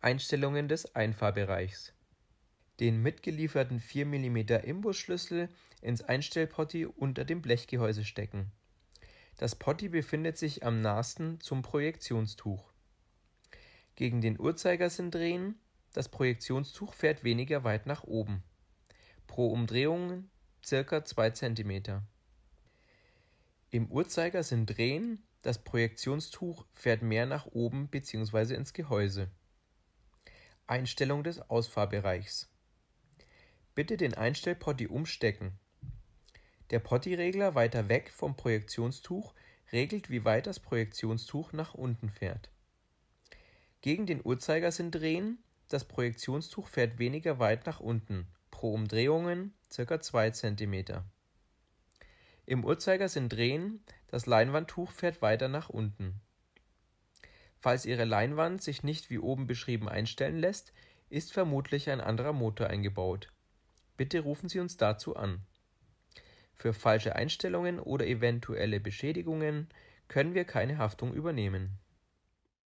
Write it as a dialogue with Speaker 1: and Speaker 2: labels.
Speaker 1: Einstellungen des Einfahrbereichs den mitgelieferten 4 mm Imbusschlüssel ins Einstellpotti unter dem Blechgehäuse stecken. Das Potti befindet sich am nahesten zum Projektionstuch. Gegen den Uhrzeigersinn drehen, das Projektionstuch fährt weniger weit nach oben. Pro Umdrehung ca. 2 cm. Im Uhrzeigersinn drehen, das Projektionstuch fährt mehr nach oben bzw. ins Gehäuse. Einstellung des Ausfahrbereichs. Bitte den Einstellpotti umstecken. Der Potti-Regler weiter weg vom Projektionstuch regelt, wie weit das Projektionstuch nach unten fährt. Gegen den Uhrzeigersinn drehen, das Projektionstuch fährt weniger weit nach unten, pro Umdrehungen ca. 2 cm. Im Uhrzeigersinn drehen, das Leinwandtuch fährt weiter nach unten. Falls Ihre Leinwand sich nicht wie oben beschrieben einstellen lässt, ist vermutlich ein anderer Motor eingebaut. Bitte rufen Sie uns dazu an. Für falsche Einstellungen oder eventuelle Beschädigungen können wir keine Haftung übernehmen.